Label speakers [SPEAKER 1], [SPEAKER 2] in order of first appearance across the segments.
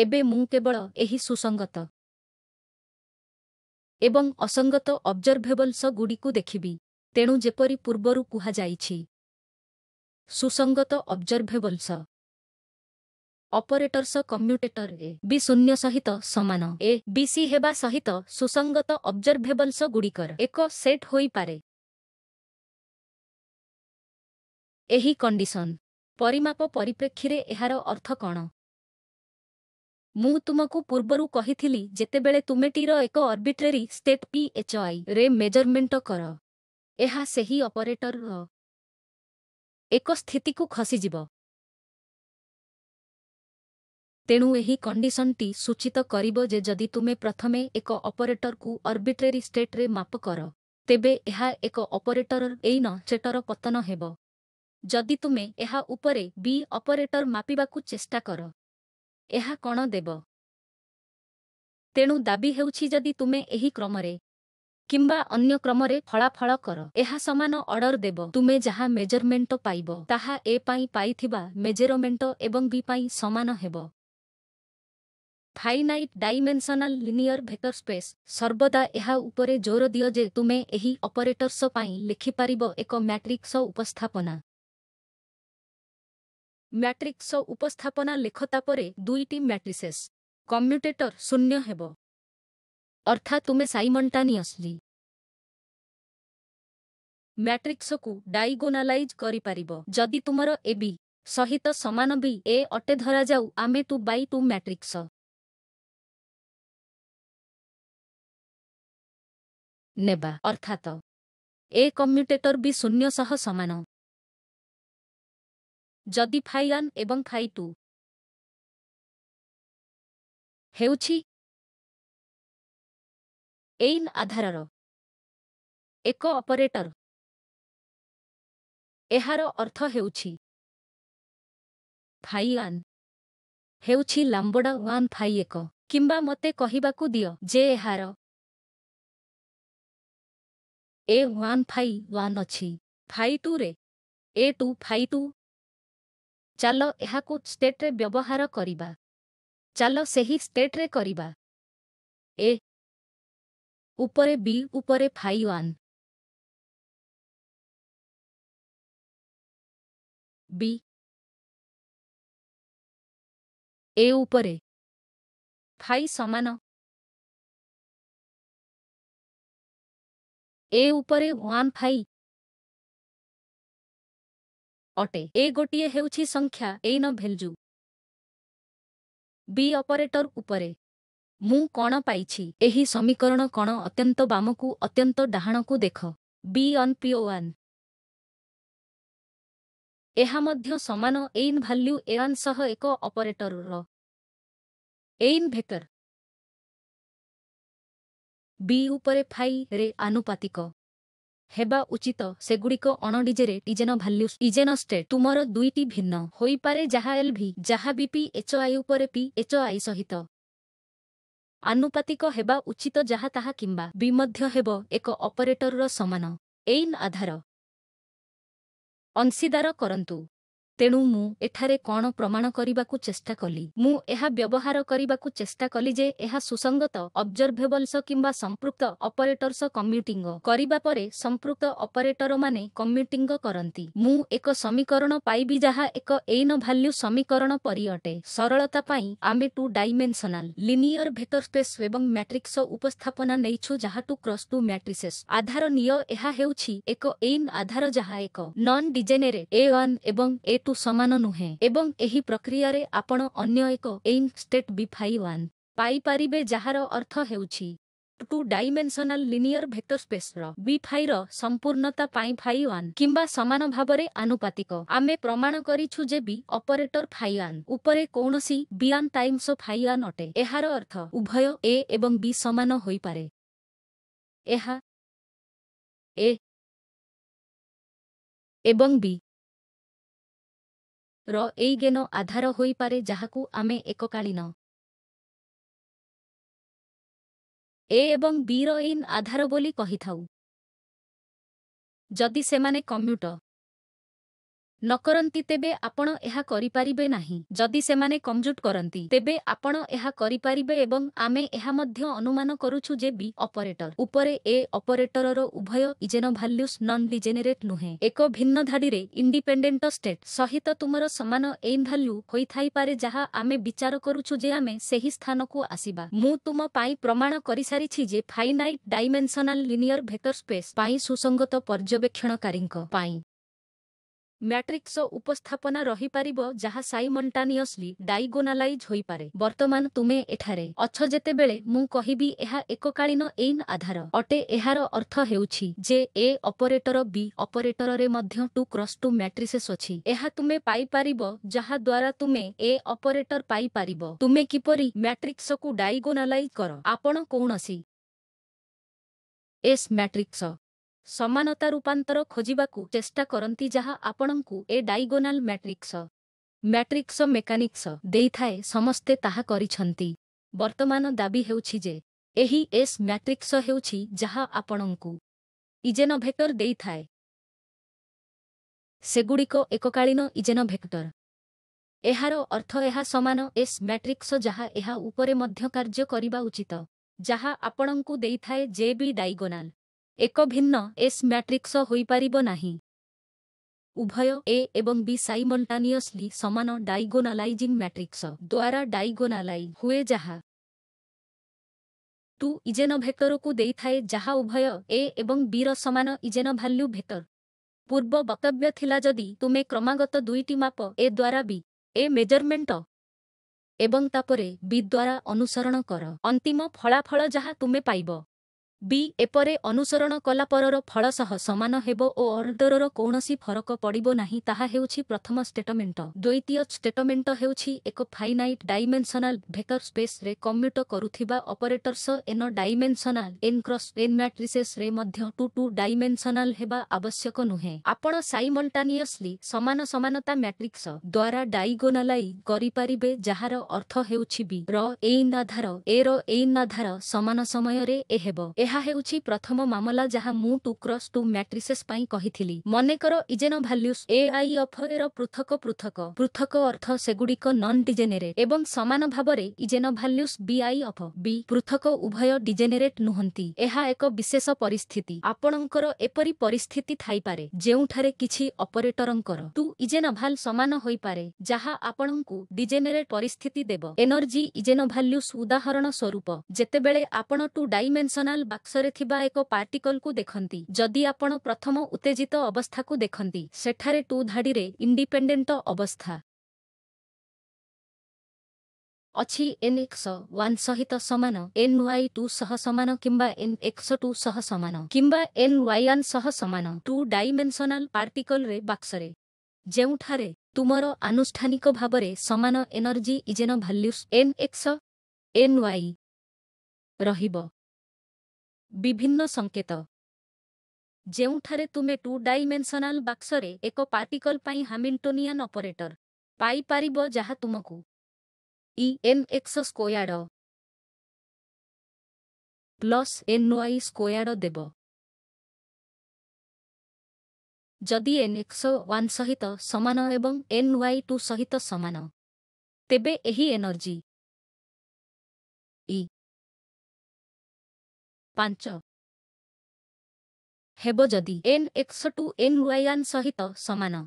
[SPEAKER 1] ଏବେ ମୁଁ କେବଳ ଏହି ସୁସଙ୍ଗତ
[SPEAKER 2] ଏବଂ ଅସଙ୍ଗତ ଗୁଡ଼ିକୁ ଦେଖିବି ତେଣୁ ଯେପରି ପୂର୍ବରୁ କୁହାଯାଇଛି ସୁସଙ୍ଗତ ଅବଜର୍ଭେବଲ୍ସ ଅପରେଟର୍ସ କମ୍ୟୁଟେଟର ଏ ବି ଶୂନ୍ୟ ସହିତ ସମାନ ଏ ବି ସି ହେବା ସହିତ ସୁସଙ୍ଗତ ଗୁଡ଼ିକର ଏକ ସେଟ୍ ହୋଇପାରେ ଏହି କଣ୍ଡିସନ୍ ପରିମାପ ପରିପ୍ରେକ୍ଷୀରେ ଏହାର ଅର୍ଥ କ'ଣ ମୁଁ ତୁମକୁ ପୂର୍ବରୁ କହିଥିଲି ଯେତେବେଳେ ତୁମେ ଟିର ଏକ ଅର୍ବିଟ୍ରେରୀ ଷ୍ଟେଟ୍ ପିଏଚ୍ଆଇ ରେ ମେଜରମେଣ୍ଟ କର ଏହା ସେହି ଅପରେଟର ଏକ ସ୍ଥିତିକୁ ଖସିଯିବ ତେଣୁ ଏହି କଣ୍ଡିସନ୍ଟି ସୂଚିତ କରିବ ଯେ ଯଦି ତୁମେ ପ୍ରଥମେ ଏକ ଅପରେଟରକୁ ଅର୍ବିଟ୍ରେରୀ ଷ୍ଟେଟ୍ରେ ମାପ କର ତେବେ ଏହା ଏକ ଅପରେଟର ଏଇ ନ ଚେଟର ପତନ ହେବ ଯଦି ତୁମେ ଏହା ଉପରେ ବି ଅପରେଟର ମାପିବାକୁ ଚେଷ୍ଟା କର ଏହା କ'ଣ ଦେବ ତେଣୁ ଦାବି ହେଉଛି ଯଦି ତୁମେ ଏହି କ୍ରମରେ କିମ୍ବା ଅନ୍ୟ କ୍ରମରେ ଫଳାଫଳ କର ଏହା ସମାନ ଅର୍ଡ଼ର ଦେବ ତୁମେ ଯାହା ମେଜରମେଣ୍ଟ ପାଇବ ତାହା ଏ ପାଇଁ ପାଇଥିବା ମେଜରମେଣ୍ଟ ଏବଂ ବି ପାଇଁ ସମାନ ହେବ finite dimensional linear vector space ସର୍ବଦା ଏହା ଉପରେ ଜୋର ଦିଅ ଯେ ତୁମେ ଏହି ଅପରେଟର୍ସ ପାଇଁ ଲେଖିପାରିବ ଏକ ମ୍ୟାଟ୍ରିକ୍ସ ଉପସ୍ଥାପନା ମ୍ୟାଟ୍ରିକ୍ସ ଉପସ୍ଥାପନା ଲେଖତା ପରେ ଦୁଇଟି ମ୍ୟାଟ୍ରିସେସ୍ କମ୍ୟୁଟେଟର ଶୂନ୍ୟ ହେବ ଅର୍ଥାତ୍ ତୁମେ ସାଇମଣ୍ଟାନିୟସ୍ଲି ମ୍ୟାଟ୍ରିକ୍ସକୁ ଡାଇଗୋନାଲାଇଜ୍ କରିପାରିବ ଯଦି ତୁମର ଏ ବି ସହିତ ସମାନ ବି ଏ ଅଟେ
[SPEAKER 1] ଧରାଯାଉ ଆମେ ତୁ ବାଇ ଟୁ ମ୍ୟାଟ୍ରିକ୍ସ ନେବା ଅର୍ଥାତ୍ ଏ କମ୍ୟୁଟେଟର ବି ଶୂନ୍ୟ ସହ ସମାନ ଯଦି ଫାଇଆନ୍ ଏବଂ ଖାଇତୁ ହେଉଛି ଏଇନ୍ ଆଧାରର ଏକ ଅପରେଟର ଏହାର ଅର୍ଥ ହେଉଛି ଫାଇଆନ୍
[SPEAKER 2] ହେଉଛି ଲାମ୍ବଡ଼ା ୱାନ୍ ଫାଇ ଏକ କିମ୍ବା ମୋତେ କହିବାକୁ ଦିଅ ଯେ ଏହାର
[SPEAKER 1] ଏ ୱାନ୍ ଫାଇ ୱାନ୍ ଅଛି ଫାଇ ଟୁରେ ଏ ଟୁ ଫାଇ ଟୁ ଚାଲ ଏହାକୁ ଷ୍ଟେଟ୍‌ରେ ବ୍ୟବହାର କରିବା ଚାଲ ସେହି ଷ୍ଟେଟ୍‌ରେ କରିବା ଏ ଉପରେ ବି ଉପରେ ଫାଇ ୱାନ୍ ବି ଏ ଉପରେ ଫାଇ ସମାନ ଏ ଉପରେ ୱାନ୍ ଫାଇ ଅଟେ ଏ ଗୋଟିଏ ହେଉଛି ସଂଖ୍ୟା ଏଇନ ଭେଲ୍ଜୁ ବି ଅପରେଟର ଉପରେ ମୁଁ କ'ଣ ପାଇଛି ଏହି
[SPEAKER 2] ସମୀକରଣ କ'ଣ ଅତ୍ୟନ୍ତ ବାମକୁ ଅତ୍ୟନ୍ତ ଡାହାଣକୁ ଦେଖ ବି ଅନ୍ ପିଓ ୱାନ୍
[SPEAKER 1] ଏହା ମଧ୍ୟ ସମାନ ଏଇନ୍ ଭାଲ୍ୟୁ ଏୱାନ୍ ସହ ଏକ ଅପରେଟରର ଏଇନ୍ ଭେକର
[SPEAKER 2] ବି ଉପରେ ଫାଇ ରେ ଆନୁପାତିକ ହେବା ଉଚିତ ସେଗୁଡ଼ିକ ଅଣଡିଜେରେ ଇଜେନ ଭାଲ୍ୟୁ ଇଜେନ ଷ୍ଟେଟ୍ ତୁମର ଦୁଇଟି ଭିନ୍ନ ହୋଇପାରେ ଯାହା ଏଲ୍ ଭି ଯାହା ବି ପି ଏଚ୍ ଆଇ ଉପରେ ପି ଏଚ୍ ଆଇ ସହିତ ଆନୁପାତିକ ହେବା ଉଚିତ ଯାହା ତାହା କିମ୍ବା ବି ମଧ୍ୟ ହେବ ଏକ ଅପରେଟରର ସମାନ ଏଇନ୍ ଆଧାର ଅଂଶୀଦାର କରନ୍ତୁ ତେଣୁ ମୁଁ ଏଠାରେ କ'ଣ ପ୍ରମାଣ କରିବାକୁ ଚେଷ୍ଟା କଲି ମୁଁ ଏହା ବ୍ୟବହାର କରିବାକୁ ଚେଷ୍ଟା କଲି ଯେ ଏହା ସୁସଙ୍ଗତ ଅବଜର୍ଭେବଲ୍ସ କିମ୍ବା ସମ୍ପୃକ୍ତ ଅପରେଟର୍ସ କମ୍ୟୁଟିଙ୍ଗ କରିବା ପରେ ସମ୍ପୃକ୍ତ ଅପରେଟରମାନେ କମ୍ୟୁଟିଙ୍ଗ କରନ୍ତି ମୁଁ ଏକ ସମୀକରଣ ପାଇବି ଯାହା ଏକ ଏଇନ ଭାଲ୍ୟୁ ସମୀକରଣ ପରି ଅଟେ ସରଳତା ପାଇଁ ଆମେ two dimensional linear vector space ଏବଂ ମ୍ୟାଟ୍ରିକ୍ସ ଉପସ୍ଥାପନା ନେଇଛୁ ଯାହା ଟୁ କ୍ରସ୍ ଟୁ ମ୍ୟାଟ୍ରିସେସ୍ ଆଧାର ନିୟ ଏହା ହେଉଛି ଏକ ଏଇନ ଆଧାର ଯାହା ଏକ ନନ୍ ଡିଜେନେରେ ଏ ୱାନ୍ ଏବଂ ଏ ହେତୁ ସମାନ ନୁହେଁ ଏବଂ ଏହି ପ୍ରକ୍ରିୟାରେ ଆପଣ ଅନ୍ୟ ଏକ eigenstate B phi one ପାଇପାରିବେ ଯାହାର ଅର୍ଥ ହେଉଛି ଟୁ ଡାଇମେନ୍ସନାଲ୍ ଲିନିୟର ଭେକ୍ଟର ସ୍ପେସ୍ର ବି ଫାଇର ସମ୍ପୂର୍ଣ୍ଣତା ପାଇଁ ଫାଇ ୱାନ୍ କିମ୍ବା ସମାନ ଭାବରେ ଆନୁପାତିକ ଆମେ ପ୍ରମାଣ କରିଛୁ ଯେ ବି ଅପରେଟର ଫାଇ ୱାନ୍ ଉପରେ କୌଣସି ବିଆନ୍ ଟାଇମ୍ସ ଫାଇ ୱାନ୍ ଅଟେ ଏହାର ଅର୍ଥ ଉଭୟ ଏ ଏବଂ ବି ସମାନ
[SPEAKER 1] ହୋଇପାରେ ଏହା ଏବଂ ବି ର ଏଇ ଜ୍ଞାନ ଆଧାର ହୋଇପାରେ ଯାହାକୁ ଆମେ ଏକକାଳୀନ ଏ ଏବଂ ବି ର ଇନ୍ ଆଧାର ବୋଲି କହିଥାଉ ଯଦି ସେମାନେ
[SPEAKER 2] କମ୍ୟୁଟ ନକରନ୍ତି ତେବେ ଆପଣ ଏହା କରିପାରିବେ ନାହିଁ ଯଦି ସେମାନେ କମଜୁଟ କରନ୍ତି ତେବେ ଆପଣ ଏହା କରିପାରିବେ ଏବଂ ଆମେ ଏହା ମଧ୍ୟ ଅନୁମାନ କରୁଛୁ ଯେ ବି ଅପରେଟର ଉପରେ ଏ ଅପରେଟରର ଉଭୟ ଇଜେନ ଭାଲ୍ୟୁସ୍ ନନ୍ ଡିଜେନେରେଟ୍ ନୁହେଁ ଏକ ଭିନ୍ନ ଧାଡ଼ିରେ ଇଣ୍ଡିପେଣ୍ଡେଣ୍ଟ ଷ୍ଟେଟ୍ ସହିତ ତୁମର ସମାନ ଏନ୍ ଭାଲ୍ୟୁ ହୋଇଥାଇପାରେ ଯାହା ଆମେ ବିଚାର କରୁଛୁ ଯେ ଆମେ ସେହି ସ୍ଥାନକୁ ଆସିବା ମୁଁ ତୁମ ପାଇଁ ପ୍ରମାଣ କରିସାରିଛି ଯେ finite dimensional linear vector space ପାଇଁ ସୁସଙ୍ଗତ ପର୍ଯ୍ୟବେକ୍ଷଣକାରୀଙ୍କ ପାଇଁ ମ୍ୟାଟ୍ରିକ୍ସର ଉପସ୍ଥାପନା ରହିପାରିବ ଯାହା ସାଇମଣ୍ଟାନିୟସଲି ଡାଇଗୋନାଲାଇଜ୍ ହୋଇପାରେ ବର୍ତ୍ତମାନ ତୁମେ ଏଠାରେ ଅଛ ଯେତେବେଳେ ମୁଁ କହିବି ଏହା ଏକକାଳୀନ ଏଇନ୍ ଆଧାର ଅଟେ ଏହାର ଅର୍ଥ ହେଉଛି ଯେ ଏ ଅପରେଟର ବି ଅପରେଟରରେ ମଧ୍ୟ ଟୁ କ୍ରସ୍ ଟୁ ମ୍ୟାଟ୍ରିସେସ୍ ଅଛି ଏହା ତୁମେ ପାଇପାରିବ ଯାହା ଦ୍ୱାରା ତୁମେ ଏ ଅପରେଟର ପାଇପାରିବ ତୁମେ କିପରି ମ୍ୟାଟ୍ରିକ୍ସକୁ ଡାଇଗୋନାଲାଇଜ୍ କର ଆପଣ କୌଣସି ଏସ୍ ମ୍ୟାଟ୍ରିକ୍ସ ସମାନତା ରୂପାନ୍ତର ଖୋଜିବାକୁ ଚେଷ୍ଟା କରନ୍ତି ଯାହା ଆପଣଙ୍କୁ A diagonal matrix matrix mechanics ଦେଇଥାଏ ସମସ୍ତେ ତାହା କରିଛନ୍ତି ବର୍ତ୍ତମାନ ଦାବି ହେଉଛି ଯେ ଏହି ଏସ୍ ମ୍ୟାଟ୍ରିକ୍ସ ହେଉଛି ଯାହା ଆପଣଙ୍କୁ ଇଜେନଭେକ୍ଟର ଦେଇଥାଏ ସେଗୁଡ଼ିକ ଏକକାଳୀନ ଇଜେନଭେକ୍ଟର ଏହାର ଅର୍ଥ ଏହା ସମାନ ଏସ୍ ମ୍ୟାଟ୍ରିକ୍ସ ଯାହା ଏହା ଉପରେ ମଧ୍ୟ କାର୍ଯ୍ୟ କରିବା ଉଚିତ ଯାହା ଆପଣଙ୍କୁ ଦେଇଥାଏ ଜେ ବି ଡାଇଗୋନାଲ ଏକ ଭିନ୍ନ ଏସ୍ ମ୍ୟାଟ୍ରିକ୍ସ ହୋଇପାରିବ ନାହିଁ ଉଭୟ ଏ ଏବଂ ବି ସାଇମଲଟାନିୟସ୍ଲି ସମାନ ଡାଇଗୋନାଲାଇଜିଂ ମ୍ୟାଟ୍ରିକ୍ସ ଦ୍ୱାରା ଡାଇଗୋନାଲାଇ ହୁଏ ଯାହା ଟୁ ଇଜେନ ଭେକ୍ଟରକୁ ଦେଇଥାଏ ଯାହା ଉଭୟ ଏ ଏବଂ ବିର ସମାନ ଇଜେନ ଭାଲ୍ୟୁ ଭେକ୍ଟର ପୂର୍ବ ବକ୍ତବ୍ୟ ଥିଲା ଯଦି ତୁମେ କ୍ରମାଗତ ଦୁଇଟି ମାପ ଏ ଦ୍ୱାରା ବି ଏ ମେଜରମେଣ୍ଟ ଏବଂ ତାପରେ ବି ଦ୍ୱାରା ଅନୁସରଣ କର ଅନ୍ତିମ ଫଳାଫଳ ଯାହା ତୁମେ ପାଇବ ବି ଏପରେ ଅନୁସରଣ କଲାପରର ଫଳ ସହ ସମାନ ହେବ ଓ ଅର୍ଡ଼ରର କୌଣସି ଫରକ ପଡ଼ିବ ନାହିଁ ତାହା ହେଉଛି ପ୍ରଥମ ଷ୍ଟେଟମେଣ୍ଟ ଦ୍ୱିତୀୟ ଷ୍ଟେଟମେଣ୍ଟ ହେଉଛି ଏକ ଫାଇନାଇଟ୍ ଡାଇମେନ୍ସନାଲ୍ ଭେକର ସ୍ପେସ୍ରେ କମ୍ୟୁଟ କରୁଥିବା operators N dimensional N cross N ମ୍ୟାଟ୍ରିସେସ୍ରେ ମଧ୍ୟ ଟୁ ଟୁ ଡାଇମେନ୍ସନାଲ୍ ହେବା ଆବଶ୍ୟକ ନୁହେଁ ଆପଣ ସାଇମଲଟାନିୟସ୍ଲି ସମାନ ସମାନତା ମ୍ୟାଟ୍ରିକ୍ସ ଦ୍ୱାରା ଡାଇଗୋନାଲାଇ କରିପାରିବେ ଯାହାର ଅର୍ଥ ହେଉଛି ବି ର ଏଇ ଆଧାର ଏ ର ଏଇ ନାଧାର ସମାନ ସମୟରେ ଏ ହେବ ଏହା ଏହା ହେଉଛି ପ୍ରଥମ ମାମଲା ଯାହା ମୁଁ ଟୁ କ୍ରସ୍ ଟୁ ମ୍ୟାଟ୍ରିସେସ୍ ପାଇଁ କହିଥିଲି ମନେକର ଇଜେନ ଭାଲ୍ୟୁସ୍ ଏଆଇ ଅଫ୍ ଏର ପୃଥକ ପୃଥକ ପୃଥକ ଅର୍ଥ ସେଗୁଡ଼ିକ ନନ୍ ଡିଜେନେରେ ଏବଂ ସମାନ ଭାବରେ ଇଜେନ ଭାଲ୍ୟୁସ୍ ବିଆଇ ଅଫ୍ ବି ପୃଥକ ଉଭୟ ଡିଜେନେରେଟ୍ ନୁହନ୍ତି ଏହା ଏକ ବିଶେଷ ପରିସ୍ଥିତି ଆପଣଙ୍କର ଏପରି ପରିସ୍ଥିତି ଥାଇପାରେ ଯେଉଁଠାରେ କିଛି ଅପରେଟରଙ୍କର ଟୁ ଇଜେନ ଭାଲ୍ ସମାନ ହୋଇପାରେ ଯାହା ଆପଣଙ୍କୁ ଡିଜେନେରେଟ୍ ପରିସ୍ଥିତି ଦେବ ଏନର୍ଜି ଇଜେନ ଭାଲ୍ୟୁସ୍ ଉଦାହରଣ ସ୍ୱରୂପ ଯେତେବେଳେ ଆପଣ ଟୁ ଡାଇମେନ୍ସନାଲ୍ ବା ବାକ୍ସରେ ଥିବା ଏକ ପାର୍ଟିକଲକୁ ଦେଖନ୍ତି ଯଦି ଆପଣ ପ୍ରଥମ ଉତ୍ତେଜିତ ଅବସ୍ଥାକୁ ଦେଖନ୍ତି ସେଠାରେ ଟୁ ଧାଡ଼ିରେ ଇଣ୍ଡିପେଣ୍ଡେଣ୍ଟ ଅବସ୍ଥା ଅଛି ଏନ୍ ଏକ୍ସ ୱାନ୍ ସହିତ ସମାନ ଏନ୍ ୱାଇ ଟୁ ସହ ସମାନ କିମ୍ବା ଏନ୍ ଏକ୍ସ ଟୁ ସହ ସମାନ କିମ୍ବା ଏନ୍ ୱାଇ ୱାନ୍ ସହ ସମାନ ଟୁ ଡାଇମେନ୍ସନାଲ୍ ପାର୍ଟିକଲରେ ବାକ୍ସରେ ଯେଉଁଠାରେ ତୁମର ଆନୁଷ୍ଠାନିକ ଭାବରେ ସମାନ energy eigenvalues N X N Y ରହିବ ବିଭିନ୍ନ ସଙ୍କେତ ଯେଉଁଠାରେ ତୁମେ ଟୁ ଡାଇମେନ୍ସନାଲ୍ ବାକ୍ସରେ ଏକ ପାର୍ଟିକଲ୍ ପାଇଁ ହାମିଲଟୋନିଆନ୍ ଅପରେଟର ପାଇପାରିବ ଯାହା ତୁମକୁ
[SPEAKER 1] E N X squared plus N Y squared ଦେବ
[SPEAKER 2] ଯଦି ଏନ୍ ଏକ୍ସ ୱାନ୍ ସହିତ ସମାନ ଏବଂ ଏନ୍ ୱାଇ ଟୁ ସହିତ ସମାନ
[SPEAKER 1] ତେବେ ଏହି ଏନର୍ଜି ପାଞ୍ଚ ହେବ ଯଦି N X two N Y one
[SPEAKER 2] ସହିତ ସମାନ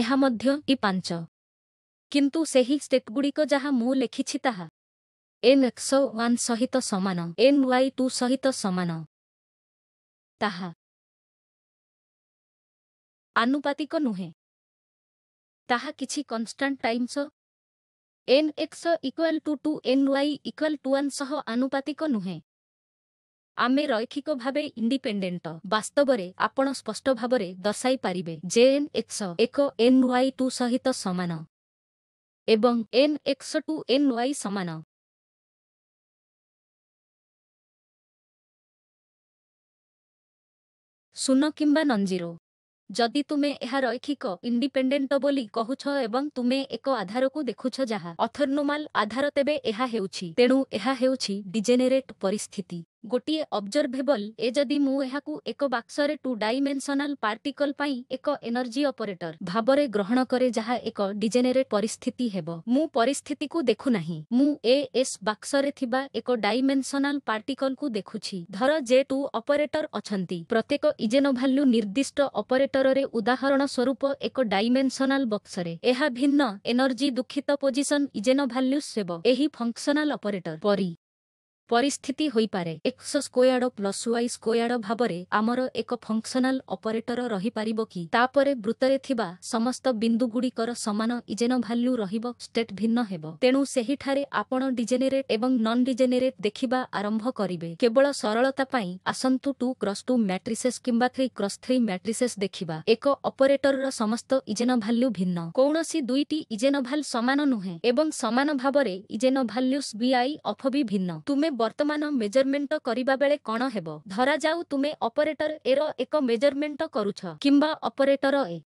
[SPEAKER 2] ଏହା ମଧ୍ୟ ଇ ପାଞ୍ଚ କିନ୍ତୁ ସେହି ଷ୍ଟେପ୍ଗୁଡ଼ିକ ଯାହା ମୁଁ ଲେଖିଛି ତାହା ଏନ୍ ଏକ୍ସ ୱାନ୍ ସହିତ ସମାନ ଏନ୍
[SPEAKER 1] ୱାଇ ଟୁ ସହିତ ସମାନ ତାହା ଆନୁପାତିକ ନୁହେଁ ତାହା କିଛି constant times
[SPEAKER 2] N X equal to two N Y equal to one ସହ ଆନୁପାତିକ ନୁହେଁ ଆମେ ରୈଖିକ ଭାବେ ଇଣ୍ଡିପେଣ୍ଡେଣ୍ଟ ବାସ୍ତବରେ ଆପଣ ସ୍ପଷ୍ଟ ଭାବରେ ଦର୍ଶାଇ ପାରିବେ ଯେ ଏନ୍ ଏକ୍ସ ଏକ ଏନ୍ ୱାଇ ଟୁ ସହିତ ସମାନ
[SPEAKER 1] ଏବଂ N X two N Y ସମାନ ଶୂନ କିମ୍ବା ନଞ୍ଜିରୋ
[SPEAKER 2] ଯଦି ତୁମେ ଏହା ରୈଖିକ ଇଣ୍ଡିପେଣ୍ଡେଣ୍ଟ ବୋଲି କହୁଛ ଏବଂ ତୁମେ ଏକ ଆଧାରକୁ ଦେଖୁଛ ଯାହା ଅଥର୍ନୋମାଲ୍ ଆଧାର ତେବେ ଏହା ହେଉଛି ତେଣୁ ଏହା ହେଉଛି ଡିଜେନେରେଟ୍ ପରିସ୍ଥିତି ଗୋଟିଏ ଅବଜର୍ଭେବଲ୍ ଏ ଯଦି ମୁଁ ଏହାକୁ ଏକ ବାକ୍ସରେ ଟୁ ଡାଇମେନ୍ସନାଲ୍ ପାର୍ଟିକଲ୍ ପାଇଁ ଏକ ଏନର୍ଜି ଅପରେଟର ଭାବରେ ଗ୍ରହଣ କରେ ଯାହା ଏକ ଡିଜେନେରେଟ୍ ପରିସ୍ଥିତି ହେବ ମୁଁ ପରିସ୍ଥିତିକୁ ଦେଖୁନାହିଁ ମୁଁ ଏ ଏସ୍ ବାକ୍ସରେ ଥିବା ଏକ ଡାଇମେନ୍ସନାଲ୍ ପାର୍ଟିକଲ୍କୁ ଦେଖୁଛି ଧର ଯେ ଟୁ ଅପରେଟର ଅଛନ୍ତି ପ୍ରତ୍ୟେକ ଇଜେନୋଭାଲ୍ୟୁ ନିର୍ଦ୍ଦିଷ୍ଟ ଅପରେଟରରେ ଉଦାହରଣ ସ୍ୱରୂପ ଏକ ଡାଇମେନ୍ସନାଲ୍ ବକ୍ସରେ ଏହା ଭିନ୍ନ ଏନର୍ଜି ଦୁଃଖିତ ପୋଜିସନ୍ ଇଜେନୋଭାଲ୍ୟୁସ୍ ହେବ ଏହି ଫଙ୍କସନାଲ୍ ଅପରେଟର ପରି ପରିସ୍ଥିତି ହୋଇପାରେ X squared plus Y squared ଭାବରେ ଆମର ଏକ ଫଙ୍କସନାଲ ଅପରେଟର ରହିପାରିବ କି ତାପରେ ବୃତ୍ତରେ ଥିବା ସମସ୍ତ ବିନ୍ଦୁଗୁଡ଼ିକର ସମାନ ଇଜେନ ଭାଲ୍ୟୁ ରହିବ ଷ୍ଟେଟ୍ ଭିନ୍ନ ହେବ ତେଣୁ ସେହିଠାରେ ଆପଣ ଡିଜେନେରେଟ୍ ଏବଂ ନନ୍ ଡିଜେନେରେଟ୍ ଦେଖିବା ଆରମ୍ଭ କରିବେ କେବଳ ସରଳତା ପାଇଁ ଆସନ୍ତୁ ଟୁ କ୍ରସ୍ ଟୁ ମ୍ୟାଟ୍ରିସେସ୍ କିମ୍ବା ଥ୍ରୀ କ୍ରସ୍ ଥ୍ରୀ ମ୍ୟାଟ୍ରିସେସ୍ ଦେଖିବା ଏକ ଅପରେଟରର ସମସ୍ତ ଇଜେନ ଭାଲ୍ୟୁ ଭିନ୍ନ କୌଣସି ଦୁଇଟି ଇଜେନ ଭାଲ୍ ସମାନ ନୁହେଁ ଏବଂ ସମାନ ଭାବରେ ଇଜେନ ଭାଲ୍ୟୁସ୍ ବିଆଇ ଅଫ୍ ବି ଭିନ୍ନ ତୁମେ ବର୍ତ୍ତମାନ ମେଜରମେଣ୍ଟ କରିବା ବେଳେ କ'ଣ ହେବ ଧରାଯାଉ ତୁମେ ଅପରେଟର ଏର ଏକ ମେଜରମେଣ୍ଟ କରୁଛ କିମ୍ବା ଅପରେଟର ଏ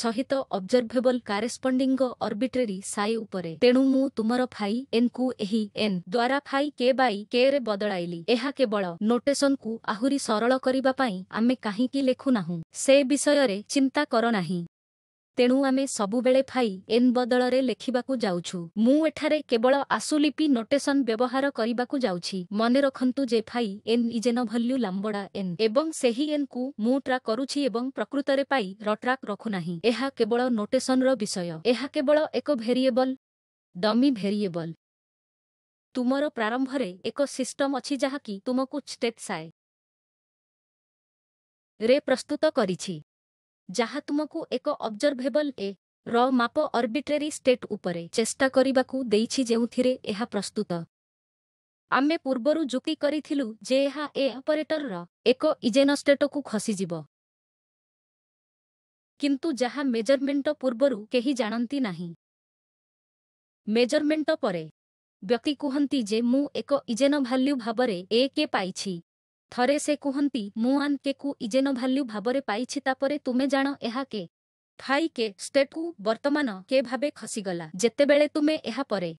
[SPEAKER 2] ସହିତ ଅବଜର୍ଭେବଲ କାରେସ୍ପଣ୍ଡିଂ ଅର୍ବିଟ୍ରେରୀ ସାଇ ଉପରେ ତେଣୁ ମୁଁ ତୁମର ଫାଇ ଏନ୍କୁ ଏହି ଏନ୍ ଦ୍ୱାରା ଫାଇ କେ ବାଇ କେ ରେ ବଦଳାଇଲି ଏହା କେବଳ ନୋଟେସନ୍କୁ ଆହୁରି ସରଳ କରିବା ପାଇଁ ଆମେ କାହିଁକି ଲେଖୁନାହୁଁ ସେ ବିଷୟରେ ଚିନ୍ତା କର ନାହିଁ ତେଣୁ ଆମେ ସବୁବେଳେ ଫାଇ ଏନ୍ ବଦଳରେ ଲେଖିବାକୁ ଯାଉଛୁ ମୁଁ ଏଠାରେ କେବଳ ଆସୁଲିପି ନୋଟେସନ୍ ବ୍ୟବହାର କରିବାକୁ ଯାଉଛି ମନେ ରଖନ୍ତୁ ଯେ phi N eigenvalue lambda N ଏବଂ ସେହି ଏନ୍କୁ ମୁଁ ଟ୍ରାକ୍ କରୁଛି ଏବଂ ପ୍ରକୃତରେ ପାଇ ର ଟ୍ରାକ୍ ରଖୁନାହିଁ ଏହା କେବଳ ନୋଟେସନ୍ର ବିଷୟ ଏହା କେବଳ ଏକ ଭେରିଏବଲ୍ ଡମି ଭେରିଏବଲ୍ ତୁମର ପ୍ରାରମ୍ଭରେ ଏକ ସିଷ୍ଟମ୍ ଅଛି ଯାହାକି ତୁମକୁ ଷ୍ଟେଟ୍ସାଏ ରେ ପ୍ରସ୍ତୁତ କରିଛି ଯାହା ତୁମକୁ ଏକ ଅବଜର୍ଭେବଲ୍ ଏ ର ମାପ ଅର୍ବିଟ୍ରେରୀ ଷ୍ଟେଟ୍ ଉପରେ ଚେଷ୍ଟା କରିବାକୁ ଦେଇଛି ଯେଉଁଥିରେ ଏହା ପ୍ରସ୍ତୁତ ଆମେ ପୂର୍ବରୁ ଯୁକ୍ତି କରିଥିଲୁ ଯେ ଏହା ଏ ଅପରେଟରର ଏକ ଇଜେନ ଷ୍ଟେଟକୁ ଖସିଯିବ କିନ୍ତୁ ଯାହା ମେଜରମେଣ୍ଟ ପୂର୍ବରୁ କେହି ଜାଣନ୍ତି ନାହିଁ ମେଜରମେଣ୍ଟ ପରେ ବ୍ୟକ୍ତି କୁହନ୍ତି ଯେ ମୁଁ ଏକ ଇଜେନ ଭାଲ୍ୟୁ ଭାବରେ ଏ କେ ପାଇଛି ଥରେ ସେ କୁହନ୍ତି ମୁଁ ଆନ୍ କେକୁ ଇଜେନ ଭାଲ୍ୟୁ ଭାବରେ ପାଇଛି ତାପରେ ତୁମେ ଜାଣ ଏହା କେ ଫାଇ କେ ଷ୍ଟେପକୁ ବର୍ତ୍ତମାନ କେ ଭାବେ ଖସିଗଲା ଯେତେବେଳେ ତୁମେ ଏହା ପରେ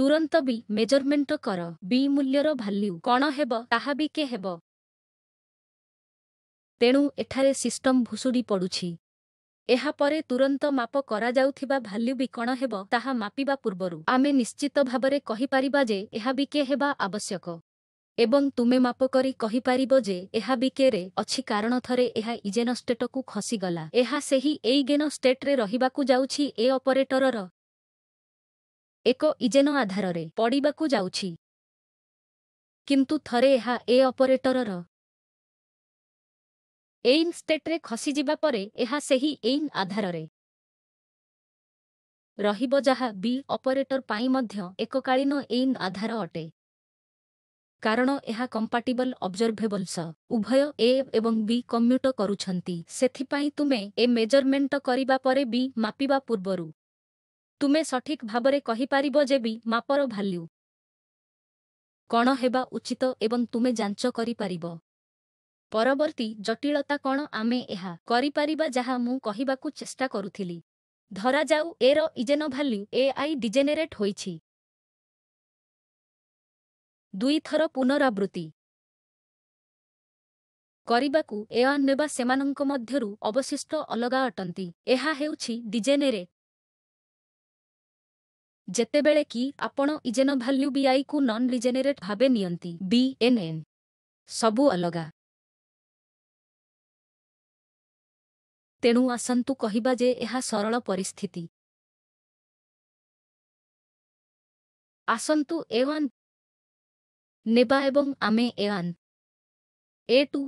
[SPEAKER 2] ତୁରନ୍ତ ବି ମେଜରମେଣ୍ଟ କର ବି ମୂଲ୍ୟର ଭାଲ୍ୟୁ କ'ଣ ହେବ ତାହା ବି କେ ହେବ ତେଣୁ ଏଠାରେ ସିଷ୍ଟମ ଭୁଷୁଡ଼ି ପଡ଼ୁଛି ଏହାପରେ ତୁରନ୍ତ ମାପ କରାଯାଉଥିବା ଭାଲ୍ୟୁ ବି କ'ଣ ହେବ ତାହା ମାପିବା ପୂର୍ବରୁ ଆମେ ନିଶ୍ଚିତ ଭାବରେ କହିପାରିବା ଯେ ଏହା ବିକେ ହେବା ଆବଶ୍ୟକ ଏବଂ ତୁମେ ମାପ କରି କହିପାରିବ ଯେ ଏହା ବିକେରେ ଅଛି କାରଣ ଥରେ ଏହା ଇଜେନ ଷ୍ଟେଟକୁ ଖସିଗଲା ଏହା ସେହି ଏଇଗେନ ଷ୍ଟେଟରେ ରହିବାକୁ ଯାଉଛି ଏ ଅପରେଟରର ଏକ ଇଜେନ ଆଧାରରେ ପଡ଼ିବାକୁ ଯାଉଛି କିନ୍ତୁ ଥରେ ଏହା ଏ ଅପରେଟରର ଏଇନ୍ ଷ୍ଟେଟ୍‌ରେ ଖସିଯିବା ପରେ ଏହା ସେହି ଏଇନ୍ ଆଧାରରେ ରହିବ ଯାହା ବି ଅପରେଟର ପାଇଁ ମଧ୍ୟ ଏକକାଳୀନ ଏଇନ୍ ଆଧାର ଅଟେ କାରଣ ଏହା କମ୍ପାଟିବଲ୍ ଅବଜର୍ଭେବଲ୍ସ ଉଭୟ ଏ ଏବଂ ବି କମ୍ୟୁଟ କରୁଛନ୍ତି ସେଥିପାଇଁ ତୁମେ ଏ ମେଜରମେଣ୍ଟ କରିବା ପରେ ବି ମାପିବା ପୂର୍ବରୁ ତୁମେ ସଠିକ୍ ଭାବରେ କହିପାରିବ ଯେ ବି ମାପର ଭାଲ୍ୟୁ କ'ଣ ହେବା ଉଚିତ ଏବଂ ତୁମେ ଯାଞ୍ଚ କରିପାରିବ ପରବର୍ତ୍ତୀ ଜଟିଳତା କ'ଣ ଆମେ ଏହା କରିପାରିବା ଯାହା ମୁଁ କହିବାକୁ ଚେଷ୍ଟା କରୁଥିଲି ଧରାଯାଉ ଏର ଇଜେନୋଭାଲ୍ୟୁ ଏଆଇ ଡିଜେନେରେଟ୍ ହୋଇଛି
[SPEAKER 1] ଦୁଇଥର ପୁନରାବୃତ୍ତି କରିବାକୁ ଏଆ ନେବା ସେମାନଙ୍କ ମଧ୍ୟରୁ ଅବଶିଷ୍ଟ ଅଲଗା ଅଟନ୍ତି
[SPEAKER 2] ଏହା ହେଉଛି ଡିଜେନେରେ ଯେତେବେଳେ କି ଆପଣ ଇଜେନୋଭାଲ୍ୟୁ ବିଆଇକୁ ନନ୍ ଡିଜେନେରେଟ୍ ଭାବେ ନିଅନ୍ତି ବିଏନ୍ଏନ୍ ସବୁ
[SPEAKER 1] ଅଲଗା ତେଣୁ ଆସନ୍ତୁ କହିବା ଯେ ଏହା ସରଳ ପରିସ୍ଥିତି ଆସନ୍ତୁ ଏ ନେବା ଏବଂ ଆମେ A one
[SPEAKER 2] A two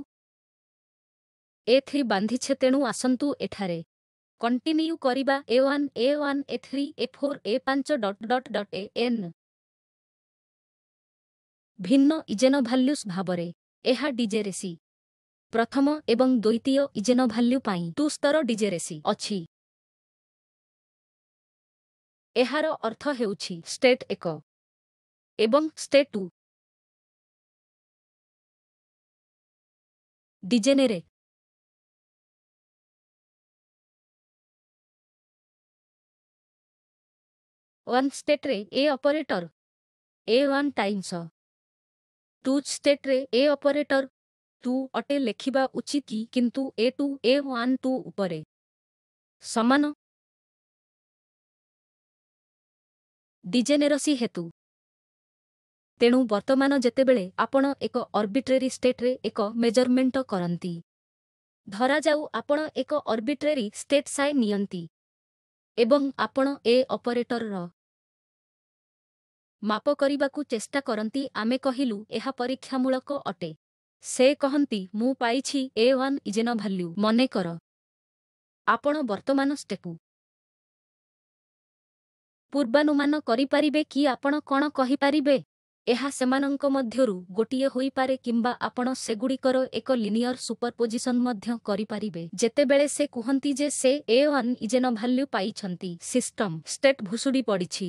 [SPEAKER 2] A three ବାନ୍ଧିଛେ ତେଣୁ ଆସନ୍ତୁ ଏଠାରେ କଣ୍ଟିନ୍ୟୁ କରିବା A one A one A three A four A ପାଞ୍ଚ dot dot dot A N ଭିନ୍ନ ଇଜେନ ଭାଲ୍ୟୁସ୍ ଭାବରେ ଏହା ଡିଜେରେସି ପ୍ରଥମ ଏବଂ ଦ୍ୱିତୀୟ ଇଜେନ ଭାଲ୍ୟୁ ପାଇଁ ତୁସ୍ତର ଡିଜେରେସି
[SPEAKER 1] ଅଛି ଏହାର ଅର୍ଥ ହେଉଛି ଷ୍ଟେଟ୍ ଏକ ଏବଂ ଷ୍ଟେଟ୍ ଟୁ ଡିଜେନେରେ ୱାନ୍ ଷ୍ଟେଟ୍ରେ A operator A one times two ଷ୍ଟେଟ୍ରେ ଏ ଅପରେଟର ତୁ ଅଟେ ଲେଖିବା ଉଚିତ କି କିନ୍ତୁ A two A one two ଉପରେ ସମାନ ଡିଜେନେରସି ହେତୁ ତେଣୁ ବର୍ତ୍ତମାନ ଯେତେବେଳେ ଆପଣ ଏକ ଅର୍ବିଟ୍ରେରୀ ଷ୍ଟେଟ୍ରେ
[SPEAKER 2] ଏକ ମେଜରମେଣ୍ଟ କରନ୍ତି ଧରାଯାଉ ଆପଣ ଏକ ଅର୍ବିଟ୍ରେରୀ ଷ୍ଟେଟ୍ ସାଏ ନିଅନ୍ତି ଏବଂ ଆପଣ ଏ ଅପରେଟରର ମାପ କରିବାକୁ ଚେଷ୍ଟା କରନ୍ତି ଆମେ କହିଲୁ ଏହା ପରୀକ୍ଷାମୂଳକ ଅଟେ ସେ କହନ୍ତି ମୁଁ ପାଇଛି ଏ ୱାନ୍ ଇଜ୍ ଏ ନ ଭାଲ୍ୟୁ ମନେକର ଆପଣ ବର୍ତ୍ତମାନ ଷ୍ଟେକୁ ପୂର୍ବାନୁମାନ କରିପାରିବେ କି ଆପଣ କ'ଣ କହିପାରିବେ ଏହା ସେମାନଙ୍କ ମଧ୍ୟରୁ ଗୋଟିଏ ହୋଇପାରେ କିମ୍ବା ଆପଣ ସେଗୁଡ଼ିକର ଏକ ଲିନିୟର ସୁପରପୋଜିସନ୍ ମଧ୍ୟ କରିପାରିବେ ଯେତେବେଳେ ସେ କୁହନ୍ତି ଯେ ସେ ଏ ୱାନ୍ ଇଜେନ ଭାଲ୍ୟୁ ପାଇଛନ୍ତି ସିଷ୍ଟମ ଷ୍ଟେଟ୍ ଭୁଷୁଡ଼ି ପଡ଼ିଛି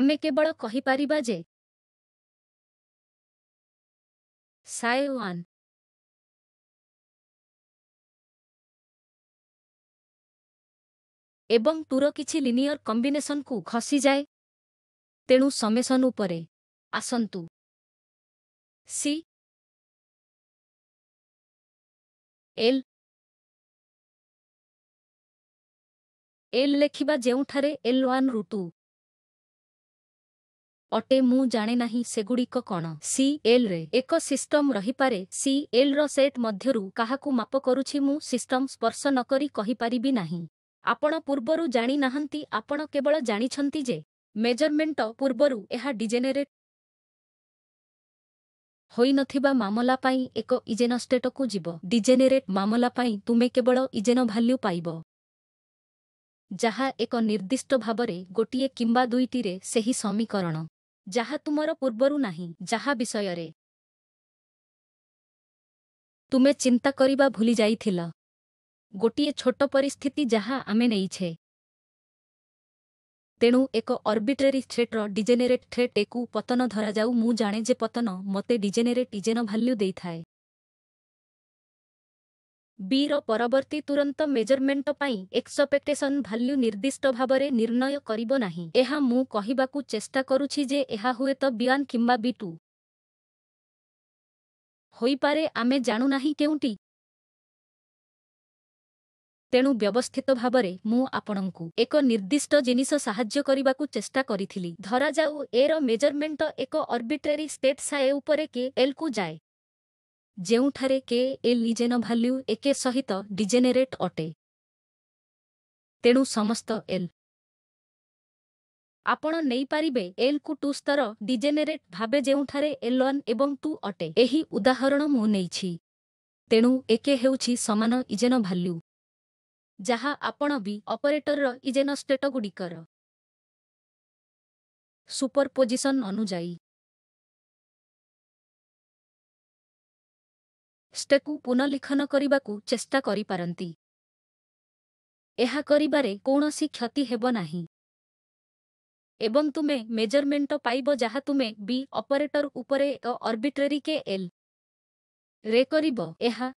[SPEAKER 2] ଆମେ
[SPEAKER 1] କେବଳ କହିପାରିବା ଯେ Saiwan ଏବଂ ତୁର କିଛି ଲିନିୟର କମ୍ବିନେସନକୁ ଖସିଯାଏ ତେଣୁ ସମେସନ ଉପରେ ଆସନ୍ତୁ ସି ଏଲ୍ ଏଲ୍ ଲେଖିବା ଯେଉଁଠାରେ ଏଲ୍ ୱାନ୍ ରୁ ଟୁ
[SPEAKER 2] ଅଟେ ମୁଁ ଜାଣେ ନାହିଁ ସେଗୁଡ଼ିକ କ'ଣ ସିଏଲ୍ରେ ଏକ ସିଷ୍ଟମ୍ ରହିପାରେ ସିଏଲ୍ର ସେଟ୍ ମଧ୍ୟରୁ କାହାକୁ ମାପ କରୁଛି ମୁଁ ସିଷ୍ଟମ୍ ସ୍ପର୍ଶ ନ କରି କହିପାରିବି ନାହିଁ ଆପଣ ପୂର୍ବରୁ ଜାଣି ନାହାନ୍ତି ଆପଣ କେବଳ ଜାଣିଛନ୍ତି ଯେ ମେଜରମେଣ୍ଟ ପୂର୍ବରୁ ଏହା ଡିଜେନେରେଟ୍ ହୋଇନଥିବା ମାମଲା ପାଇଁ ଏକ ଇଜେନ ଷ୍ଟେଟକୁ ଯିବ ଡିଜେନେରେଟ୍ ମାମଲା ପାଇଁ ତୁମେ କେବଳ ଇଜେନ ଭାଲ୍ୟୁ ପାଇବ ଯାହା ଏକ ନିର୍ଦ୍ଦିଷ୍ଟ ଭାବରେ ଗୋଟିଏ କିମ୍ବା ଦୁଇଟିରେ ସେହି ସମୀକରଣ ଯାହା ତୁମର ପୂର୍ବରୁ ନାହିଁ ଯାହା ବିଷୟରେ ତୁମେ ଚିନ୍ତା କରିବା ଭୁଲି ଯାଇଥିଲ ଗୋଟିଏ ଛୋଟ ପରିସ୍ଥିତି ଯାହା ଆମେ ନେଇଛେ ତେଣୁ ଏକ ଅର୍ବିଟ୍ରେରୀ ଥ୍ରେଟ୍ର ଡିଜେନେରେଟ୍ ଥ୍ରେଟ୍ ଏକୁ ପତନ ଧରାଯାଉ ମୁଁ ଜାଣେ ଯେ ପତନ ମୋତେ ଡିଜେନେରେଟ୍ ଇଜେନ ଭାଲ୍ୟୁ ଦେଇଥାଏ ବିର ପରବର୍ତ୍ତୀ ତୁରନ୍ତ ମେଜରମେଣ୍ଟ ପାଇଁ ଏକ୍ସପେକ୍ଟେସନ୍ ଭାଲ୍ୟୁ ନିର୍ଦ୍ଦିଷ୍ଟ ଭାବରେ ନିର୍ଣ୍ଣୟ କରିବ ନାହିଁ ଏହା ମୁଁ କହିବାକୁ ଚେଷ୍ଟା କରୁଛି ଯେ ଏହା ହୁଏତ ବିୱାନ୍ କିମ୍ବା ବି ଟୁ ହୋଇପାରେ ଆମେ ଜାଣୁନାହିଁ କେଉଁଟି ତେଣୁ ବ୍ୟବସ୍ଥିତ ଭାବରେ ମୁଁ ଆପଣଙ୍କୁ ଏକ ନିର୍ଦ୍ଦିଷ୍ଟ ଜିନିଷ ସାହାଯ୍ୟ କରିବାକୁ ଚେଷ୍ଟା କରିଥିଲି ଧରାଯାଉ ଏର ମେଜରମେଣ୍ଟ ଏକ ଅର୍ବିଟ୍ରେରି ଷ୍ଟେଟ୍ ସାଏ ଉପରେ କେ ଏଲ୍କୁ ଯାଏ ଯେଉଁଠାରେ କେ ଏଲ୍ ଇଜେନ ଭାଲ୍ୟୁ ଏକେ ସହିତ ଡିଜେନେରେଟ୍ ଅଟେ ତେଣୁ ସମସ୍ତ ଏଲ୍ ଆପଣ ନେଇପାରିବେ ଏଲ୍କୁ ଟୁ ସ୍ତର ଡିଜେନେରେଟ୍ ଭାବେ ଯେଉଁଠାରେ ଏଲ୍ ୱାନ୍ ଏବଂ ଟୁ ଅଟେ ଏହି ଉଦାହରଣ ମୁଁ ନେଇଛି ତେଣୁ ଏକେ ହେଉଛି ସମାନ ଇଜେନ ଭାଲ୍ୟୁ ଯାହା
[SPEAKER 1] ଆପଣ ବି ଅପରେଟରର ଇଜେନ ଷ୍ଟେଟଗୁଡ଼ିକର ସୁପରପୋଜିସନ୍ ଅନୁଯାୟୀ ଷ୍ଟେକୁ ପୁନଃଲିଖନ କରିବାକୁ ଚେଷ୍ଟା କରିପାରନ୍ତି
[SPEAKER 2] ଏହା କରିବାରେ କୌଣସି କ୍ଷତି ହେବ ନାହିଁ ଏବଂ ତୁମେ ମେଜରମେଣ୍ଟ ପାଇବ ଯାହା ତୁମେ ବି ଅପରେଟର ଉପରେ ଏକ ଅର୍ବିଟ୍ରେରି କେ ଏଲ୍ ରେ କରିବ ଏହା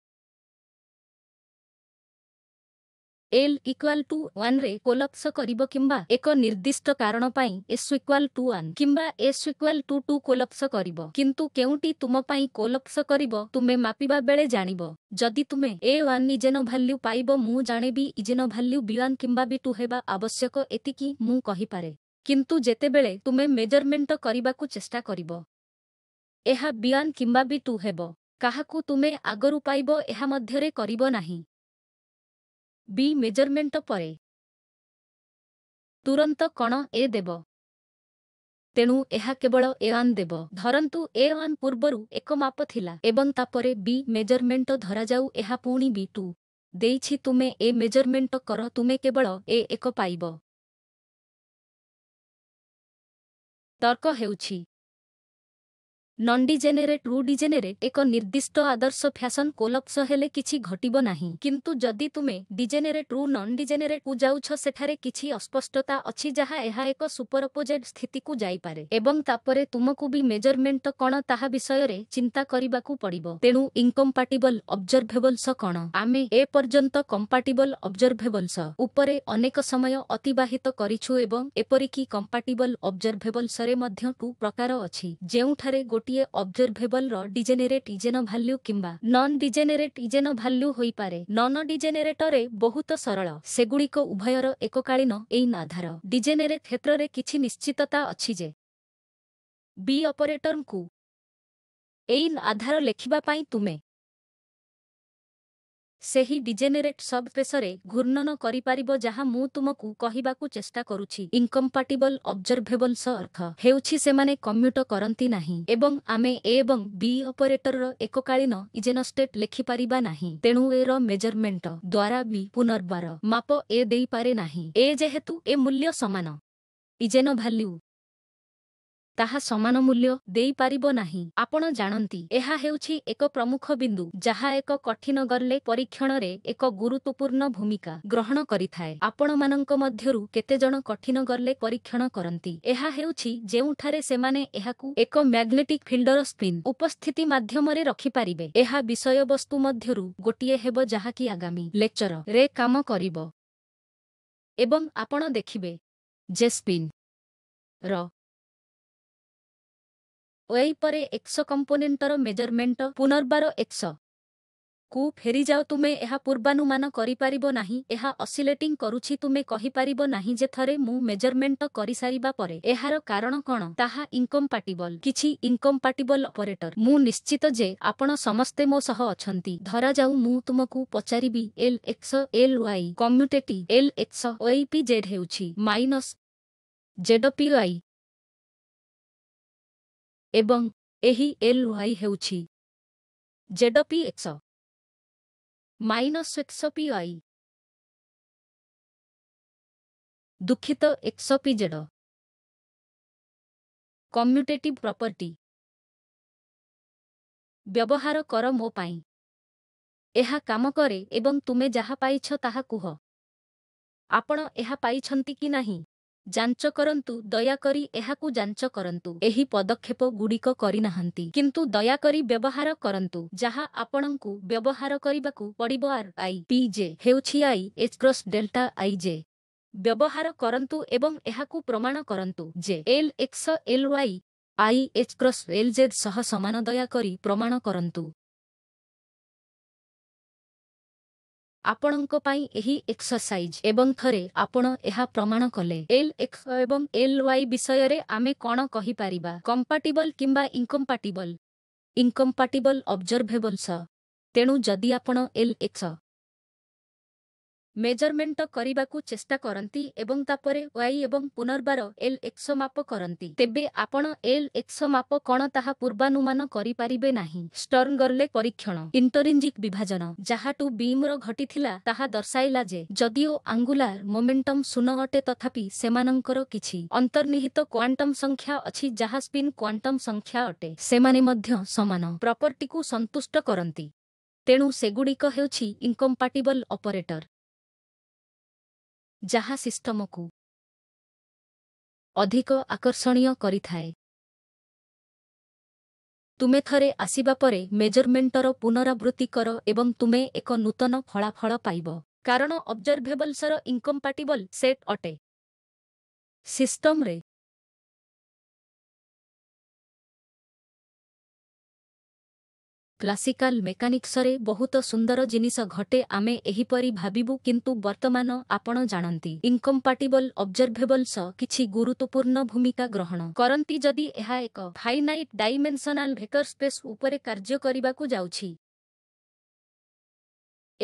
[SPEAKER 2] ଏଲ୍ ଇକ୍ୱାଲ୍ ଟୁ ରେ କୋଲାପ୍ସ କରିବ କିମ୍ବା ଏକ ନିର୍ଦ୍ଦିଷ୍ଟ କାରଣ ପାଇଁ ଏସ୍ ଇକ୍ୱାଲ୍ ଟୁ ୱାନ୍ କିମ୍ବା S equal to two collapse କରିବ କିନ୍ତୁ କେଉଁଟି ତୁମ ପାଇଁ କୋଲାପ୍ସ କରିବ ତୁମେ ମାପିବା ବେଳେ ଜାଣିବ ଯଦି ତୁମେ ଏ ୱାନ୍ ଇଜେନ ଭାଲ୍ୟୁ ପାଇବ ମୁଁ ଜାଣିବି ଇଜେନ ଭାଲ୍ୟୁ ବି ୱାନ୍ କିମ୍ବା ବି ଟୁ ହେବା ଆବଶ୍ୟକ ଏତିକି ମୁଁ କହିପାରେ କିନ୍ତୁ ଯେତେବେଳେ ତୁମେ ମେଜରମେଣ୍ଟ କରିବାକୁ ଚେଷ୍ଟା କରିବ ଏହା ବି ୱାନ୍ କିମ୍ବା ବି ଟୁ ହେବ କାହାକୁ ତୁମେ ଆଗରୁ ପାଇବ ଏହା ମଧ୍ୟରେ କରିବ ନାହିଁ ବି ମେଜରମେଣ୍ଟ ପରେ ତୁରନ୍ତ କ'ଣ ଏ ଦେବ ତେଣୁ ଏହା କେବଳ ଏ ୱାନ୍ ଦେବ ଧରନ୍ତୁ ଏ ୱାନ୍ ପୂର୍ବରୁ ଏକ ମାପ ଥିଲା ଏବଂ ତାପରେ ବି ମେଜରମେଣ୍ଟ ଧରାଯାଉ ଏହା ପୁଣି ବି ଟୁ ଦେଇଛି ତୁମେ ଏ ମେଜରମେଣ୍ଟ କର ତୁମେ କେବଳ ଏ ଏକ ପାଇବ ତର୍କ ହେଉଛି ନନ୍ଡିଜେନେରେଟ୍ ରୁଡିଜେନେରେଟ୍ ଏକ ନିର୍ଦ୍ଦିଷ୍ଟ ଆଦର୍ଶ ଫ୍ୟାସନ୍ କୋଲପ୍ସ ହେଲେ କିଛି ଘଟିବ ନାହିଁ କିନ୍ତୁ ଯଦି ତୁମେ ଡିଜେନେରେଟ୍ ରୁ ନନ୍ଡିଜେନେରେଟ୍କୁ ଯାଉଛ ସେଠାରେ କିଛି ଅସ୍ପଷ୍ଟତା ଅଛି ଯାହା ଏହା ଏକ ସୁପରପୋଜେଡ୍ ସ୍ଥିତିକୁ ଯାଇପାରେ ଏବଂ ତାପରେ ତୁମକୁ ବି ମେଜରମେଣ୍ଟ କ'ଣ ତାହା ବିଷୟରେ ଚିନ୍ତା କରିବାକୁ ପଡ଼ିବ ତେଣୁ ଇନକମ୍ପାଟିବଲ୍ ଅବଜର୍ଭେବଲ୍ସ କ'ଣ ଆମେ ଏପର୍ଯ୍ୟନ୍ତ କମ୍ପାଟିବଲ୍ ଅବଜର୍ଭେବଲ୍ସ ଉପରେ ଅନେକ ସମୟ ଅତିବାହିତ କରିଛୁ ଏବଂ ଏପରିକି କମ୍ପାଟିବଲ୍ ଅବଜର୍ଭେବଲ୍ସରେ ମଧ୍ୟ ଟୁ ପ୍ରକାର ଅଛି ଯେଉଁଠାରେ ଗୋଟିଏ ଗୋଟିଏ ଅବଜର୍ଭେବଲର ଡିଜେନେରେଟ୍ ଇଜେନ ଭାଲ୍ୟୁ କିମ୍ବା ନନ୍ ଡିଜେନେରେଟ୍ ଇଜେନ ଭାଲ୍ୟୁ ହୋଇପାରେ ନନ ଡିଜେନେରେଟରେ ବହୁତ ସରଳ ସେଗୁଡ଼ିକ ଉଭୟର ଏକକାଳୀନ ଏଇ ଆଧାର ଡିଜେନେରେ କ୍ଷେତ୍ରରେ କିଛି ନିଶ୍ଚିତତା ଅଛି ଯେ ବି ଅପରେଟରଙ୍କୁ ଏଇ ଆଧାର ଲେଖିବା ପାଇଁ ତୁମେ ସେହି ଡିଜେନେରେଟ୍ ସବ୍ପେଶରେ ଘୂର୍ଣ୍ଣନ କରିପାରିବ ଯାହା ମୁଁ ତୁମକୁ କହିବାକୁ ଚେଷ୍ଟା କରୁଛି ଇନକମ୍ପାଟିବଲ୍ ଅବଜର୍ଭେବଲ୍ସ ଅର୍ଥ ହେଉଛି ସେମାନେ କମ୍ୟୁଟ କରନ୍ତି ନାହିଁ ଏବଂ ଆମେ ଏ ଏବଂ ବି ଅପରେଟରର ଏକକାଳୀନ ଇଜେନଷ୍ଟେଟ୍ ଲେଖିପାରିବା ନାହିଁ ତେଣୁ ଏର ମେଜରମେଣ୍ଟ ଦ୍ୱାରା ବି ପୁନର୍ବାର ମାପ ଏ ଦେଇପାରେ ନାହିଁ ଏ ଯେହେତୁ ଏ ମୂଲ୍ୟ ସମାନ ଇଜେନ ଭାଲ୍ୟୁ ତାହା ସମାନ ମୂଲ୍ୟ ଦେଇପାରିବ ନାହିଁ ଆପଣ ଜାଣନ୍ତି ଏହା ହେଉଛି ଏକ ପ୍ରମୁଖ ବିନ୍ଦୁ ଯାହା ଏକ କଠିନ ଗର୍ଲେ ପରୀକ୍ଷଣରେ ଏକ ଗୁରୁତ୍ୱପୂର୍ଣ୍ଣ ଭୂମିକା ଗ୍ରହଣ କରିଥାଏ ଆପଣମାନଙ୍କ ମଧ୍ୟରୁ କେତେଜଣ କଠିନ ଗର୍ଲେ ପରୀକ୍ଷଣ କରନ୍ତି ଏହା ହେଉଛି ଯେଉଁଠାରେ ସେମାନେ ଏହାକୁ ଏକ ମ୍ୟାଗ୍ନେଟିକ୍ ଫିଲ୍ଡର ସ୍ପିନ୍ ଉପସ୍ଥିତି ମାଧ୍ୟମରେ ରଖିପାରିବେ ଏହା ବିଷୟବସ୍ତୁ ମଧ୍ୟରୁ ଗୋଟିଏ ହେବ ଯାହାକି ଆଗାମୀ ରେ କାମ କରିବ ଏବଂ ଆପଣ ଦେଖିବେ
[SPEAKER 1] ଜେ ସ୍ପିନ୍ ର
[SPEAKER 2] ପରେ ଏକ୍ସ କମ୍ପୋନେଣ୍ଟର ମେଜରମେଣ୍ଟ ପୁନର୍ବାର ଏକ୍ସ କୁ ଫେରିଯାଉ ତୁମେ ଏହା ପୂର୍ବାନୁମାନ କରିପାରିବ ନାହିଁ ଏହା ଅସିଲେଟିଂ କରୁଛି ତୁମେ କହିପାରିବ ନାହିଁ ଯେ ଥରେ ମୁଁ ମେଜରମେଣ୍ଟ କରିସାରିବା ପରେ ଏହାର କାରଣ କ'ଣ ତାହା ଇନକମ୍ପାଟିବଲ କିଛି ଇନକମ୍ପାଟିବଲ ଅପରେଟର ମୁଁ ନିଶ୍ଚିତ ଯେ ଆପଣ ସମସ୍ତେ ମୋ ସହ ଅଛନ୍ତି ଧରାଯାଉ ମୁଁ ତୁମକୁ ପଚାରିବି ଏଲ୍ ଏକ୍ସ ଏଲ୍ ୱାଇ କମ୍ୟୁଟେଟି ଏଲ୍ ଏକ୍ସ ୱେପି ଜେଡ୍ ହେଉଛି ମାଇନସ୍ ଜେଡପି ୱାଇ
[SPEAKER 1] ଏବଂ ଏହି ଏଲ୍ ୱାଇ ହେଉଛି Z P X minus X P Y ଦୁଃଖିତ ଏକ୍ସପି ଜେଡ କମ୍ୟୁଟେଟିଭ୍ ପ୍ରପର୍ଟି ବ୍ୟବହାର କର
[SPEAKER 2] ମୋ ପାଇଁ ଏହା କାମ କରେ ଏବଂ ତୁମେ ଯାହା ପାଇଛ ତାହା କୁହ ଆପଣ ଏହା ପାଇଛନ୍ତି କି ନାହିଁ ଯାଞ୍ଚ କରନ୍ତୁ ଦୟାକରି ଏହାକୁ ଯାଞ୍ଚ କରନ୍ତୁ ଏହି ପଦକ୍ଷେପଗୁଡ଼ିକ କରିନାହାନ୍ତି କିନ୍ତୁ ଦୟାକରି ବ୍ୟବହାର କରନ୍ତୁ ଯାହା ଆପଣଙ୍କୁ ବ୍ୟବହାର କରିବାକୁ ପଡ଼ିବ ଆର୍ ଆଇ ପି ଜେ ହେଉଛି I H cross delta I J ବ୍ୟବହାର କରନ୍ତୁ ଏବଂ ଏହାକୁ ପ୍ରମାଣ କରନ୍ତୁ ଯେ L X L Y I H cross L Z ସହ ସମାନ ଦୟାକରି ପ୍ରମାଣ କରନ୍ତୁ ଆପଣଙ୍କ ପାଇଁ ଏହି ଏକ୍ସରସାଇଜ୍ ଏବଂ ଥରେ ଆପଣ ଏହା ପ୍ରମାଣ କଲେ ଏଲ୍ ଏକ୍ସ ଏବଂ ଏଲ୍ ୱାଇ ବିଷୟରେ ଆମେ କ'ଣ କହିପାରିବା କମ୍ପାଟିବଲ୍ କିମ୍ବା ଇନକମ୍ପାଟିବଲ୍ ଇନକମ୍ପାଟିବଲ୍ ଅବଜର୍ଭେବଲ୍ସ ତେଣୁ ଯଦି ଆପଣ ଏଲ୍ ଏକ୍ସ ମେଜରମେଣ୍ଟ କରିବାକୁ ଚେଷ୍ଟା କରନ୍ତି ଏବଂ ତାପରେ ୱାଇ ଏବଂ ପୁନର୍ବାର ଏଲ୍ ଏକ୍ସ ମାପ କରନ୍ତି ତେବେ ଆପଣ ଏଲ୍ ଏକ୍ସ ମାପ କ'ଣ ତାହା ପୂର୍ବାନୁମାନ କରିପାରିବେ ନାହିଁ ଷ୍ଟର୍ଣ୍ଣ ଗର୍ଲେ ପରୀକ୍ଷଣ ଇଣ୍ଟରିଞ୍ଜିକ୍ ବିଭାଜନ ଯାହାଠୁ ବିମ୍ର ଘଟିଥିଲା ତାହା ଦର୍ଶାଇଲା ଯେ ଯଦିଓ ଆଙ୍ଗୁଲାର ମୋମେଣ୍ଟମ୍ ଶୂନ ଅଟେ ତଥାପି ସେମାନଙ୍କର କିଛି ଅନ୍ତର୍ନିହିତ କ୍ୱାଣ୍ଟମ୍ ସଂଖ୍ୟା ଅଛି ଯାହା ସ୍ପିନ୍ କ୍ୱାଣ୍ଟମ୍ ସଂଖ୍ୟା ଅଟେ ସେମାନେ ମଧ୍ୟ ସମାନ ପ୍ରପର୍ଟିକୁ ସନ୍ତୁଷ୍ଟ କରନ୍ତି ତେଣୁ ସେଗୁଡ଼ିକ ହେଉଛି ଇନ୍କମ୍ପାଟିବଲ୍ ଅପରେଟର
[SPEAKER 1] ଯାହା ସିଷ୍ଟମକୁ ଅଧିକ ଆକର୍ଷଣୀୟ କରିଥାଏ ତୁମେ ଥରେ ଆସିବା ପରେ ମେଜରମେଣ୍ଟର
[SPEAKER 2] ପୁନରାବୃତ୍ତି କର ଏବଂ ତୁମେ ଏକ ନୂତନ ଫଳାଫଳ ପାଇବ କାରଣ ଅବଜର୍ଭେବଲ୍ସର
[SPEAKER 1] ଇନକମ୍ପାଟିବଲ୍ ସେଟ୍ ଅଟେ ସିଷ୍ଟମରେ କ୍ଲାସିକାଲ
[SPEAKER 2] ମେକାନିକ୍ସରେ ବହୁତ ସୁନ୍ଦର ଜିନିଷ ଘଟେ ଆମେ ଏହିପରି ଭାବିବୁ କିନ୍ତୁ ବର୍ତ୍ତମାନ ଆପଣ ଜାଣନ୍ତି ଇନକମ୍ପାଟିବଲ ଅବଜରଭେବଲ୍ସ କିଛି ଗୁରୁତ୍ୱପୂର୍ଣ୍ଣ ଭୂମିକା ଗ୍ରହଣ କରନ୍ତି ଯଦି ଏହା ଏକ ଫାଇନାଇଟ୍ ଡାଇମେନ୍ସନାଲ ଭେକର ସ୍ପେସ୍ ଉପରେ କାର୍ଯ୍ୟ କରିବାକୁ ଯାଉଛି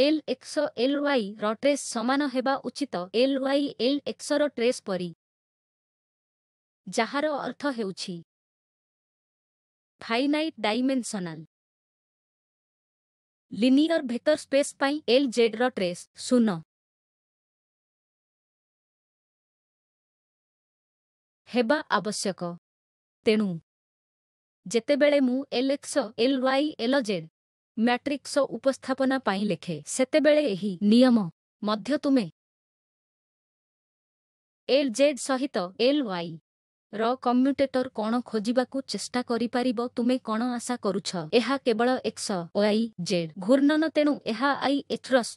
[SPEAKER 2] L X L Y trace ସମାନ ହେବା ଉଚିତ ଏଲ୍ ୱାଇ ଏଲ୍ ଏକ୍ସର ଟ୍ରେସ୍ ପରି ଯାହାର ଅର୍ଥ ହେଉଛି finite dimensional
[SPEAKER 1] linear vector space ପାଇଁ ଏଲ୍ ଜେଡ୍ର ଟ୍ରେସ୍ ଶୂନ ହେବା ଆବଶ୍ୟକ ତେଣୁ ଯେତେବେଳେ ମୁଁ L X L Y L Z
[SPEAKER 2] matrix ଉପସ୍ଥାପନା ପାଇଁ ଲେଖେ ସେତେବେଳେ ଏହି ନିୟମ ମଧ୍ୟ ତୁମେ ଏଲ୍ ଜେଡ୍ ସହିତ ଏଲ୍ ୱାଇ ର କମ୍ୟୁଟେଟର କ'ଣ ଖୋଜିବାକୁ ଚେଷ୍ଟା କରିପାରିବ ତୁମେ କ'ଣ ଆଶା କରୁଛ ଏହା କେବଳ ଏକ୍ସ ଆଇ ଜେଡ୍ ଘୂର୍ଣ୍ଣନ ତେଣୁ ଏହା ଆଇ ଏଥ୍ରସ୍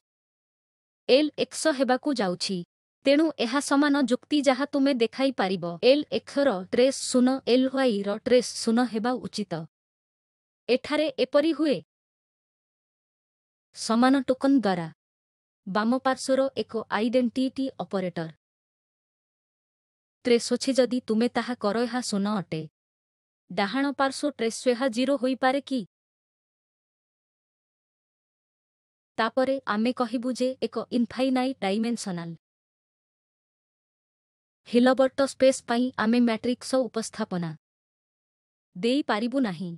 [SPEAKER 2] ଏଲ୍ ଏକ୍ସ ହେବାକୁ ଯାଉଛି ତେଣୁ ଏହା ସମାନ ଯୁକ୍ତି ଯାହା ତୁମେ ଦେଖାଇପାରିବ ଏଲ୍ ଏକ୍ସର ଟ୍ରେସ୍ ଶୂନ ଏଲ୍ ୱାଇର ଟ୍ରେସ୍ ଶୂନ ହେବା ଉଚିତ ଏଠାରେ ଏପରି ହୁଏ ସମାନ ଟୋକନ୍ ଦ୍ୱାରା ବାମ ପାର୍ଶ୍ୱର ଏକ ଆଇଡେଣ୍ଟିଟି ଅପରେଟର ତ୍ରେସ ଅଛି ଯଦି ତୁମେ ତାହା କର ଏହା ଶୂନ ଅଟେ ଡାହାଣ ପାର୍ଶ୍ୱ ଟ୍ରେସ୍ ଏହା ଜିରୋ ହୋଇପାରେ କି ତାପରେ ଆମେ କହିବୁ ଯେ ଏକ ଇନ୍ଫାଇନାଇଟ୍ ଡାଇମେନ୍ସନାଲ୍ ହିଲବର୍ଟ ସ୍ପେସ୍ ପାଇଁ ଆମେ ମ୍ୟାଟ୍ରିକ୍ସ ଉପସ୍ଥାପନା ଦେଇପାରିବୁ ନାହିଁ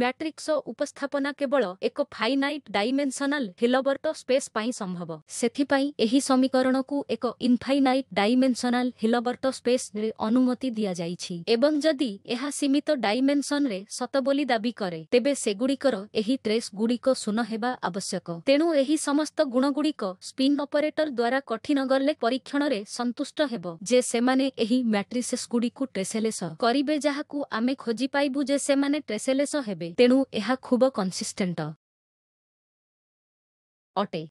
[SPEAKER 2] ମ୍ୟାଟ୍ରିକ୍ସ ଉପସ୍ଥାପନା କେବଳ ଏକ ଫାଇନାଇଟ୍ ଡାଇମେନ୍ସନାଲ୍ ହିଲବର୍ଟ ସ୍ପେସ୍ ପାଇଁ ସମ୍ଭବ ସେଥିପାଇଁ ଏହି ସମୀକରଣକୁ ଏକ ଇନ୍ଫାଇନାଇଟ୍ ଡାଇମେନ୍ସନାଲ୍ ହିଲବର୍ଟ ସ୍ପେସ୍ରେ ଅନୁମତି ଦିଆଯାଇଛି ଏବଂ ଯଦି ଏହା ସୀମିତ ଡାଇମେନ୍ସନରେ ସତ ବୋଲି ଦାବି କରେ ତେବେ ସେଗୁଡ଼ିକର ଏହି ଟ୍ରେସ୍ ଗୁଡ଼ିକ ଶୂନ ହେବା ଆବଶ୍ୟକ ତେଣୁ ଏହି ସମସ୍ତ ଗୁଣଗୁଡ଼ିକ ସ୍ପିନ୍ ଅପରେଟର ଦ୍ୱାରା କଠିନ ଗଲେ ପରୀକ୍ଷଣରେ ସନ୍ତୁଷ୍ଟ ହେବ ଯେ ସେମାନେ ଏହି ଗୁଡ଼ିକୁ ଟ୍ରେସେଲେସ କରିବେ ଯାହାକୁ ଆମେ ଖୋଜି ପାଇବୁ ଯେ ସେମାନେ ଟ୍ରେସେଲେସ ହେବେ ତେଣୁ ଏହା ଖୁବ
[SPEAKER 1] କନ୍ସିଷ୍ଟେଣ୍ଟ ଅଟେ